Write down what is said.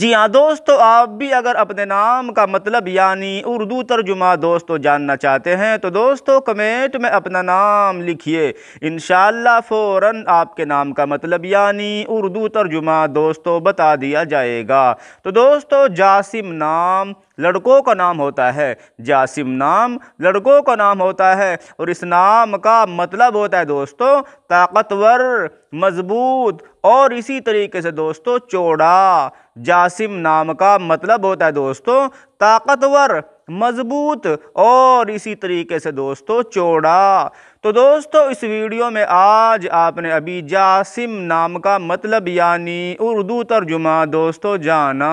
जी हाँ दोस्तों आप भी अगर अपने नाम का मतलब यानी उर्दू तर्जुमा दोस्तों जानना चाहते हैं तो दोस्तों कमेंट में अपना नाम लिखिए इन फौरन आपके नाम का मतलब यानी उर्दू तर्जुमा दोस्तों बता दिया जाएगा तो दोस्तों जासिम नाम लड़कों का नाम होता है जासिम नाम लड़कों का नाम होता है और इस नाम का मतलब होता है दोस्तों ताकतवर मजबूत और इसी तरीके से दोस्तों चौड़ा जासिम नाम का मतलब होता है दोस्तों ताकतवर मजबूत और इसी तरीके से दोस्तों चौड़ा तो दोस्तों इस वीडियो में आज आपने अभी जासिम नाम का मतलब यानी उर्दू तर्जुमा दोस्तों जाना